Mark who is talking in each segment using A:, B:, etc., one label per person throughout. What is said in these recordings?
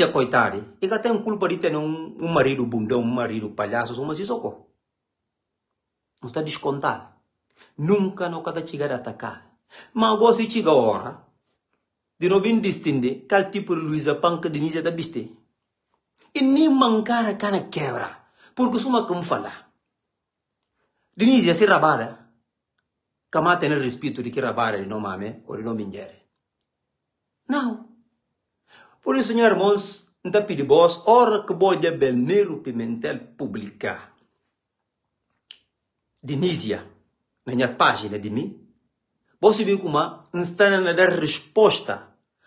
A: Lígia, E ela tem culpa de ter um, um marido bundão, um marido palhaço, mas isso ocorre. Não está descontado. Nunca não cada chegar a atacar. Mas agora se chega a hora, de não vir distinguir qual tipo de Luísa Panca de Nízia da Biste. E nem mancar a cana quebra, porque suma como falar. Denise, se rabara, Kamá tem respeito de que rabara de não mame ou de não mingere. Não. Por isso, senhor irmãos, então pedi vós, ora que boa de Belmiro Pimentel publicar. Dinizia, na minha página de mim, você viu como está na dar resposta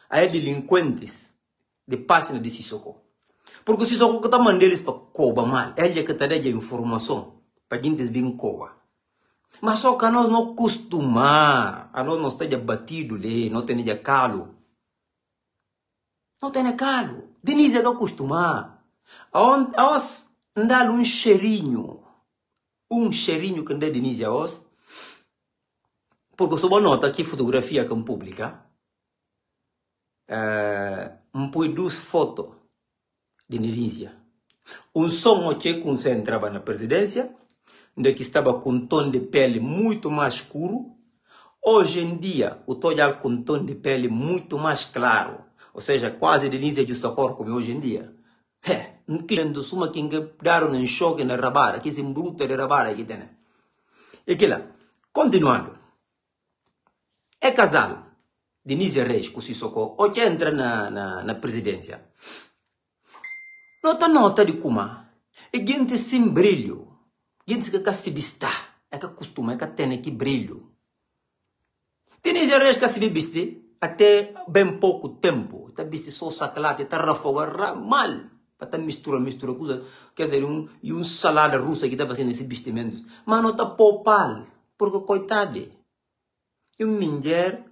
A: a delinquentes de página de Sissoko. Porque o Sissoko que está mandando eles para Coba mal, ele é que está dando informação para gente vir em Mas só que nós não costumamos, a nós não está abatido, não tem calo não tem calo. Denise é que acostumar. A ah. os dá um cheirinho, um cheirinho que dá Denise a os, porque sob nota que fotografia que eu uh, um duas fotos de Denise. Um som que concentrava na presidência, onde que estava com um tom de pele muito mais escuro. Hoje em dia, o Toyal com um tom de pele muito mais claro ou seja, quase delícia de socorro como é hoje em dia. É, quando suma que dar um choque na rabara, que um bruto de rabara que tem. E que lá, continuando, é casal, Denise Reis, com socorro, ou que entra na, na, na presidência. Nota nota de Kuma, é gente sem brilho, gente que se bistar, é que costuma, é que tem que brilho. Denise Reis que se vê até bem pouco tempo. Tá visto só sacalate, tá rafogar mal. Tá mistura, mistura, coisa. Quer dizer, um, e um salada russa que tá fazendo assim esses vestimentos. Mas não tá poupal, porque coitado. E um mulher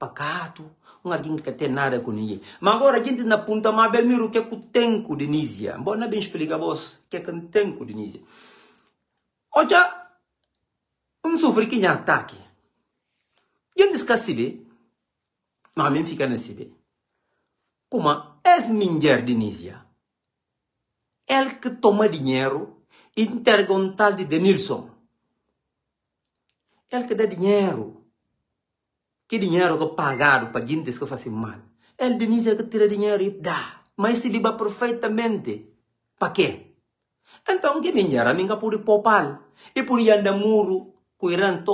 A: pacato, um alguém que tem nada com ninguém. Mas agora a gente na punta mais bem o que é que tem com Denisia. Bom, não é bem explicar o que é que tem com Denisia. Olha, um sofre que ataque. Gente esquece, como nasibe kuma es minger dinisia el que toma dinheiro intergontal de Denilson el que dá dinheiro que dinheiro que é pagado para gente que fazem mal el Denilson que tira dinheiro e dá mas se liba perfeitamente para quê então que minger a minha por popal e por yanda muro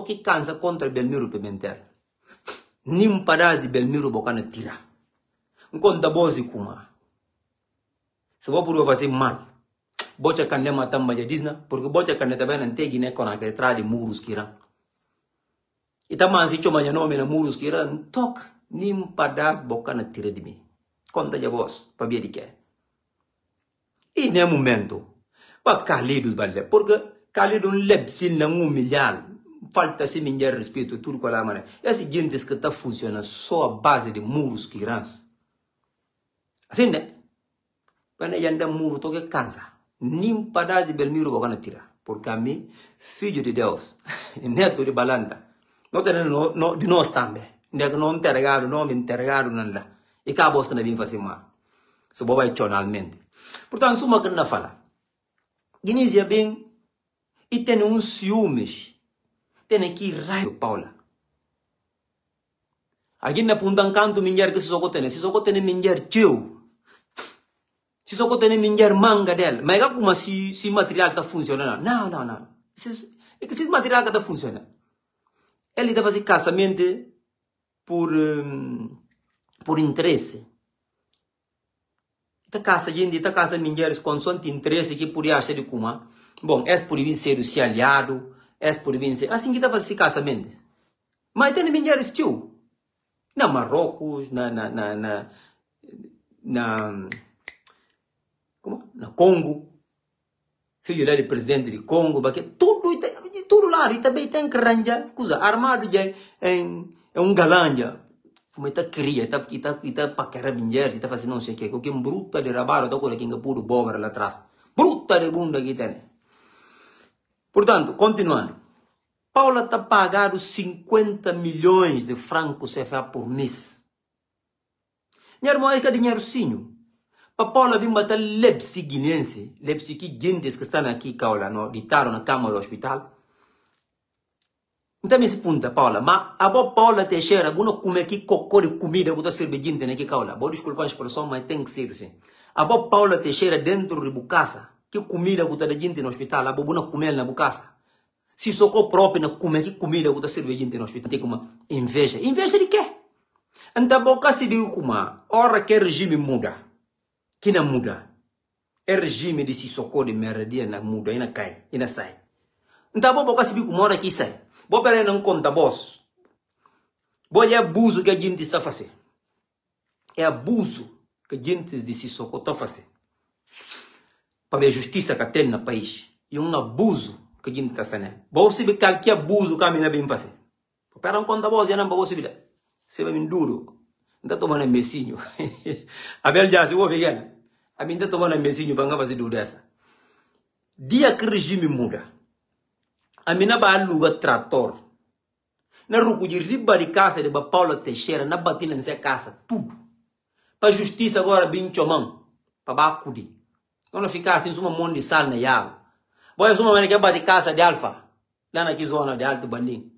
A: que cansa contra Belmiro Pimentel nimpadazi belmiru bokana tira nko ndabozi kuma sababu ruwa fasi man bocha kan le matam maja disna porque bocha kan le tabena ntegi ne kona ke tradi murus kira itaman si choma nyano mena murus kira ntok nimpadas bokana tira dimi konta ja bos pabia dike ine momento pa kalidu balle porque kalidu lebsil na ngumilial falta se min ger respeito e tudo qual amane é se gente que está funcionando só a base de muros que grans assim né quando yanda muro toque cansa nim padazi bel miro bogana tira porque a mim filho de Deus neto de balanda não tem no, no de nós também né que não interrogado não me interrogado nada e cá bosta na bem fazer mal so boba chonalmente portanto suma que na fala Guiné bem e tem uns ciúmes tene ki raio paula aginna pundan kantu minjar ke sisokotene sisokotene minjar cheu sisokotene minjar manga del mega kuma si si material ta funcionando não não não esses esse material que tá funcionando ele está fazendo casamento por um, por interesse ta casa gente ta casa som de interesse que podia achar de kuma bom é proibido ser o seu aliado es por vinse, assim que estava se casamento. Mas tem minha estiu. Na Marrocos, na, na, na, na, na, como? na Congo. Filho lá de presidente de Congo, porque tudo, tudo lá. E também tem que arranjar coisa armado já em, é um galanja. Como está cria, está está está paquera mulheres, está fazendo não sei o que. Qualquer bruta de rabaro, está com aquele que puro boba lá atrás. Bruta de bunda que tem. Portanto, continuando. Paula está a pagar os 50 milhões de francos CFA por mês. Minha irmã, é que é dinheiro sim. Para Paula vir matar Lepsi guinense, Lepsi que que estão aqui, Caula, no, ditaram na cama do hospital. Então me se punta, Paula, mas a boa Paula Teixeira, alguma come aqui cocô de comida que está servindo aqui, Caula. Vou desculpar a expressão, mas tem que ser assim. A boa Paula Teixeira dentro de Bucaça, que comida que está da gente no hospital, a bobuna não comer na bucaça. Se socorro próprio não comer, que comida que está servindo gente no hospital, tem uma inveja. Inveja de quê? Anda boca se diz uma, hora que o regime muda, que não muda. É regime de se socorro de merda, não muda, e na cai, e na sai. Então, vou boca se diz uma hora que sai. Vou para não conta, boss. Vou é abuso que a gente está fazendo. É abuso que a gente de se socorro está fazendo para a justiça que tem no país e um abuso que a gente está sendo. Vou saber qualquer abuso que a minha bem fazer. Para um conta voz, eu não vou saber. Se eu me duro, ainda tomando um messinho. a bela já se vou pegar. A mim ainda tomando um messinho para fazer duro dessa. Dia que o regime muda, a minha vai alugar trator. Na ruco de riba de casa de Paulo Teixeira, na batida nessa casa, tudo. Para justiça agora, bem chomão. Para bacudir quando ficar assim, uma mão de sal na yago. Boa, uma mãe que de casa de alfa. Lá na zona de alto bandim.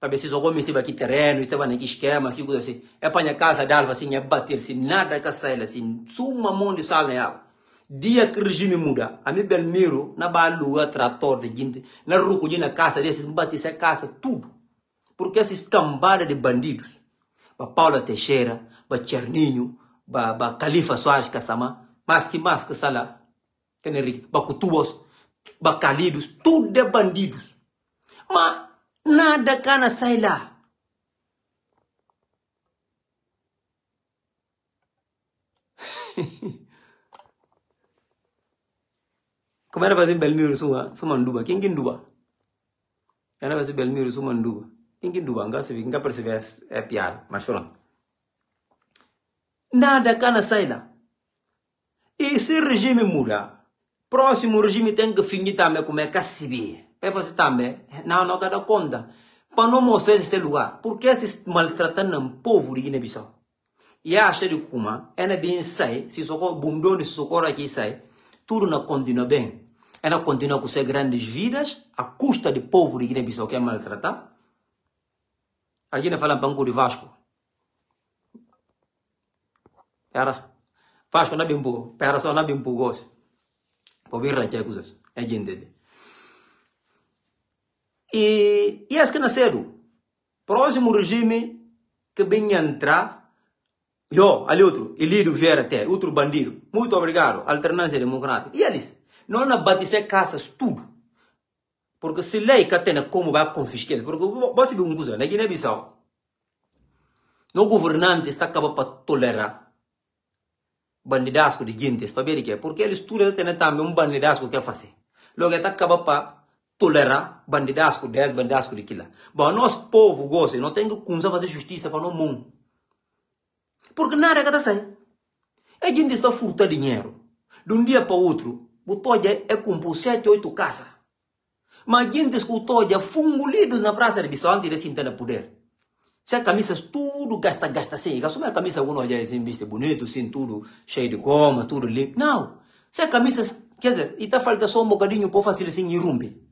A: Para ver se só come esteve aqui terreno, esteve aqui esquema, assim, coisa assim. É para a casa de alfa, assim, é bater, assim, nada que sai, assim, suma mão de sal na yago. Dia que o regime muda, a mim Belmiro, na balua, trator de gente, na rua, na casa desse, bate essa casa, tudo. Porque esses cambada de bandidos, para Paula Teixeira, para Cerninho, para Califa Soares Caçamã, mas que mas que sala Tenerife, bakalidus, Bacalidos, tudo é bandidos. nada cana sai lá. Como era fazer Belmiro suma suma nduba, quem que nduba? Era fazer Belmiro suma nduba. Quem que nduba? Nga se vi, Nada cana sai E se o regime mudar, próximo regime tem que fingir também como é que se É você é também, não, não dá conta. Para não mostrar esse lugar, porque se maltratando o povo de Guiné-Bissau. E a acha de Kuma, ela é bem sai, se socorro, bundão de socorro aqui sai, tudo não continua bem. Ela é continua com suas grandes vidas, à custa do povo de Guiné-Bissau que é maltratado Aqui não fala banco de Vasco. Era faash ko a mpu pera so nabi mpu gos po bir ranche kuzas e é e yes kana cedo próximo regime que bem entrar yo ali outro elido vier até outro bandido muito obrigado alternância democrática e eles não na batizé casas tudo porque se lei que tem como vai confiscar porque você viu um coisa na né? Guiné-Bissau no governante está acaba para tolerar bandidasco de gintes pa que é porque eles tudo tene também um bandidasco que é fácil. logo tá acaba pa tolerar bandidasco des bandidasco de kila ba nós povo gosta não tem que fazer justiça para o mundo porque nada que está sai a gente está furtando dinheiro de um dia para outro o toja é compor sete 8 casas mas gente o já fungulidos na praça de Bissau antes de se entender poder se a camisa tudo gasta, gasta sem. Assim. uma camisa alguma já assim, viste é bonito, sim, tudo cheio de goma, tudo limpo. Não. Se a camisa, quer dizer, e tá falta só um bocadinho para fazer assim, irrumbe.